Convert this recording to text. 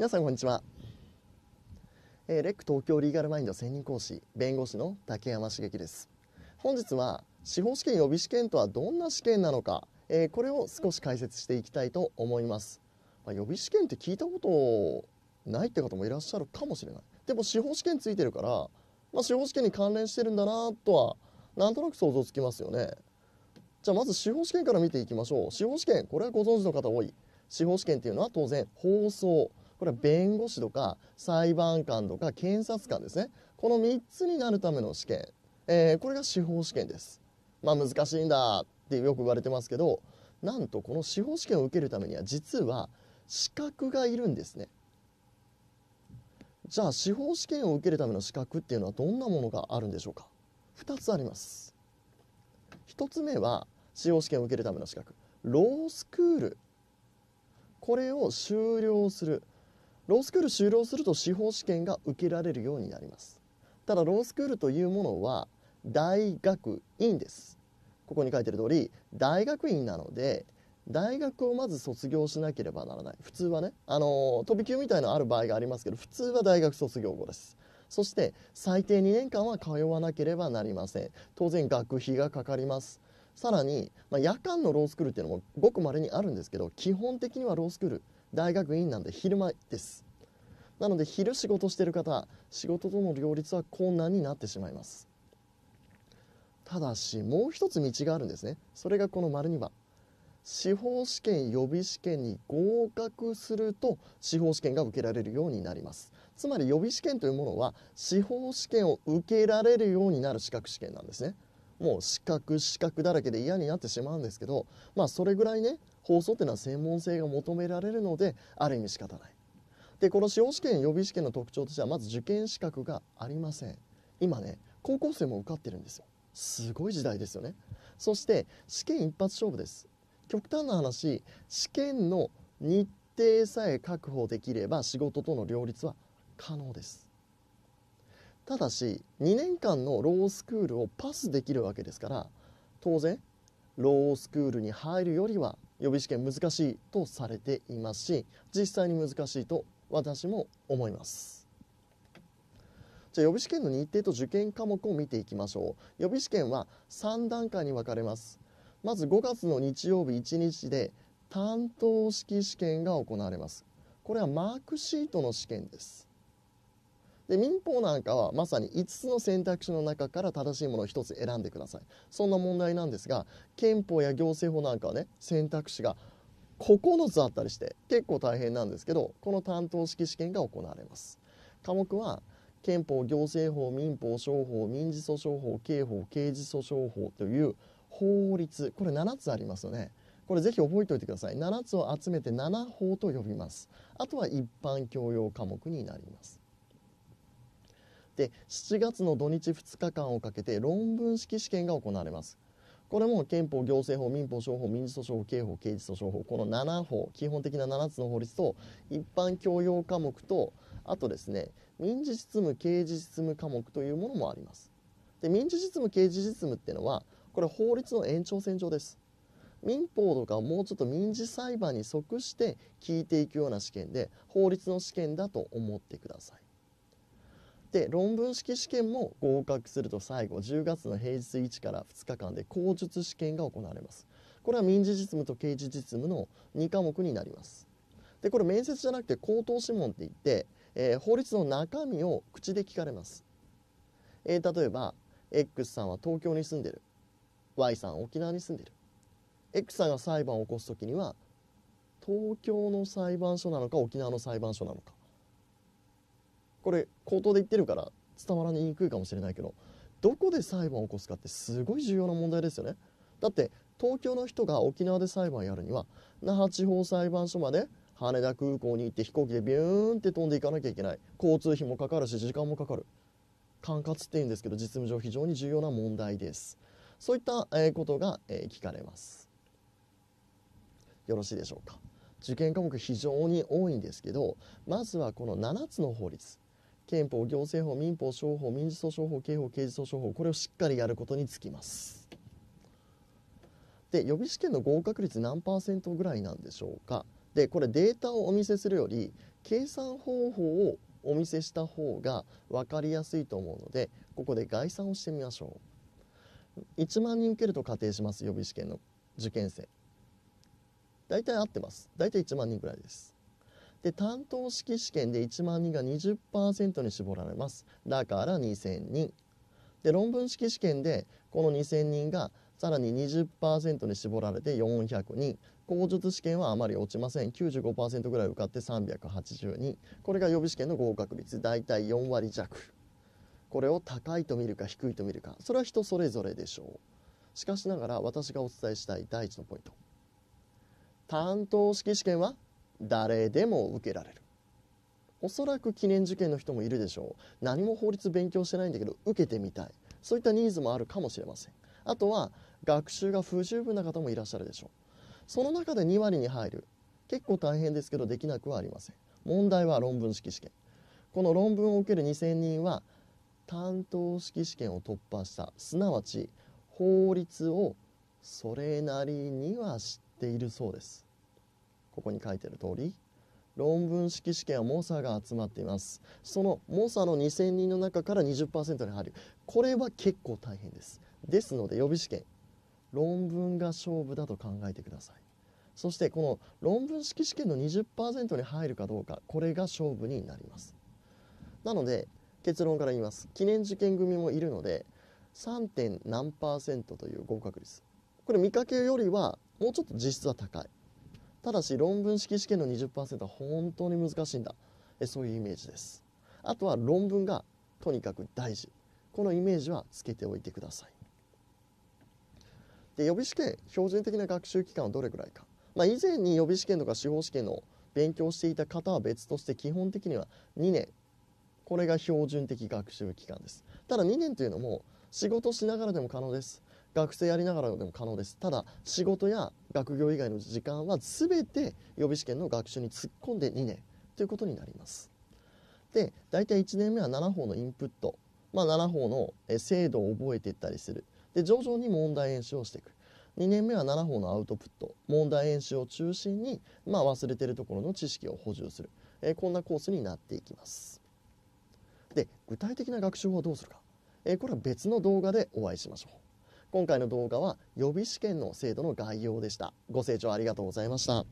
皆さんこんにちは、えー、レック東京リーガルマインド専任講師弁護士の竹山茂樹です本日は司法試験予備試験とはどんな試験なのか、えー、これを少し解説していきたいと思います、まあ、予備試験って聞いたことないって方もいらっしゃるかもしれないでも司法試験ついてるから、まあ、司法試験に関連してるんだなとはなんとなく想像つきますよねじゃあまず司法試験から見ていきましょう司法試験これはご存知の方多い司法試験っていうのは当然放送これは弁護士とか裁判官とか検察官ですねこの3つになるための試験、えー、これが司法試験ですまあ難しいんだってよく言われてますけどなんとこの司法試験を受けるためには実は資格がいるんですねじゃあ司法試験を受けるための資格っていうのはどんなものがあるんでしょうか2つあります1つ目は司法試験を受けるための資格ロースクールこれを修了するロースクール修了すると司法試験が受けられるようになりますただロースクールというものは大学院ですここに書いてる通り大学院なので大学をまず卒業しなければならない普通はねあの飛び級みたいのある場合がありますけど普通は大学卒業後ですそして最低2年間は通わなければなりません当然学費がかかりますさらに、まあ、夜間のロースクールっていうのもごくまれにあるんですけど基本的にはロースクール大学院なんで昼間ですなので昼仕事してる方仕事との両立は困難になってしまいますただしもう一つ道があるんですねそれがこの丸2番司法試験予備試験に合格すると司法試験が受けられるようになりますつまり予備試験というものは司法試験を受けられるようになる資格試験なんですねもう資格資格だらけで嫌になってしまうんですけどまあそれぐらいね放送っていうのは専門性が求められるのである意味仕方ないでこの司法試験予備試験の特徴としてはまず受験資格がありません今ね高校生も受かってるんですよすごい時代ですよねそして試験一発勝負です極端な話試験の日程さえ確保できれば仕事との両立は可能ですただし2年間のロースクールをパスできるわけですから当然ロースクールに入るよりは予備試験難しいとされていますし実際に難しいと私も思います。じゃ予備試験の日程と受験科目を見ていきましょう予備試験は3段階に分かれますまず5月の日曜日1日で担当式試験が行われますこれはマークシートの試験ですで民法なんかはまさに5つの選択肢の中から正しいものを1つ選んでくださいそんな問題なんですが憲法や行政法なんかはね選択肢が9つあったりして結構大変なんですけどこの担当式試験が行われます科目は憲法行政法民法商法民事訴訟法刑法刑事訴訟法という法律これ7つありますよねこれぜひ覚えておいてください7つを集めて7法と呼びますあとは一般教養科目になりますして7月の土日2日間をかけて論文式試験が行われます。これも憲法、行政法、民法、商法、民事訴訟法、刑法、刑事訴訟法、この7法、基本的な7つの法律と、一般教養科目と、あとですね、民事実務、刑事実務科目というものもあります。で、民事実務、刑事実務っていうのは、これ法律の延長線上です。民法とかもうちょっと民事裁判に即して聞いていくような試験で、法律の試験だと思ってください。で論文式試験も合格すると最後10月の平日1から2日間で口述試験が行われますこれは民事実務と刑事実務の2科目になりますでこれ面接じゃなくて口頭諮問って言って、えー、法律の中身を口で聞かれます、えー、例えば X さんは東京に住んでる Y さん沖縄に住んでる X さんが裁判を起こす時には東京の裁判所なのか沖縄の裁判所なのかこれ口頭で言ってるから伝わらにくいかもしれないけどどこで裁判を起こすかってすごい重要な問題ですよねだって東京の人が沖縄で裁判やるには那覇地方裁判所まで羽田空港に行って飛行機でビューンって飛んでいかなきゃいけない交通費もかかるし時間もかかる管轄っていうんですけど実務上非常に重要な問題ですそういったことが聞かれますよろしいでしょうか受験科目非常に多いんですけどまずはこの7つの法律憲法行政法民法商法民事訴訟法刑法刑事訴訟法これをしっかりやることにつきますで予備試験の合格率何パーセントぐらいなんでしょうかでこれデータをお見せするより計算方法をお見せした方が分かりやすいと思うのでここで概算をしてみましょう1万人受けると仮定します予備試験の受験生大体合ってます大体1万人ぐらいですで担当式試験で1万人が20%に絞られますだから2000人で論文式試験でこの2000人がさらに20%に絞られて400人口述試験はあまり落ちません95%ぐらい受かって380人これが予備試験の合格率大体4割弱これを高いと見るか低いと見るかそれは人それぞれでしょうしかしながら私がお伝えしたい第一のポイント担当式試験は誰でも受けられるおそらく記念受験の人もいるでしょう何も法律勉強してないんだけど受けてみたいそういったニーズもあるかもしれませんあとは学習が不十分な方もいらっしゃるでしょうその中で2割に入る結構大変ですけどできなくはありません問題は論文式試験この論文を受ける2000人は担当式試験を突破したすなわち法律をそれなりには知っているそうですここに書いてる通り論文式試験は猛者が集まっていますその猛者の2000人の中から20%に入るこれは結構大変ですですので予備試験論文が勝負だと考えてくださいそしてこの論文式試験の20%に入るかどうかこれが勝負になりますなので結論から言います記念受験組もいるので 3. 点何という合格率これ見かけよりはもうちょっと実質は高いただし論文式試験の20%は本当に難しいんだえそういうイメージですあとは論文がとにかく大事このイメージはつけておいてくださいで予備試験標準的な学習期間はどれぐらいか、まあ、以前に予備試験とか司法試験の勉強していた方は別として基本的には2年これが標準的学習期間ですただ2年というのも仕事しながらでも可能です学生やりながらでも可能ですただ仕事や学業以外の時間は全て予備試験の学習に突っ込んで2年ということになります。で大体1年目は7法のインプット、まあ、7法の精度を覚えていったりするで徐々に問題演習をしていく2年目は7法のアウトプット問題演習を中心に、まあ、忘れてるところの知識を補充する、えこんなコースになっていきますで具体的な学習法はどうするか、えこれは別の動画でお会いしましょう今回の動画は予備試験の制度の概要でした。ご清聴ありがとうございました。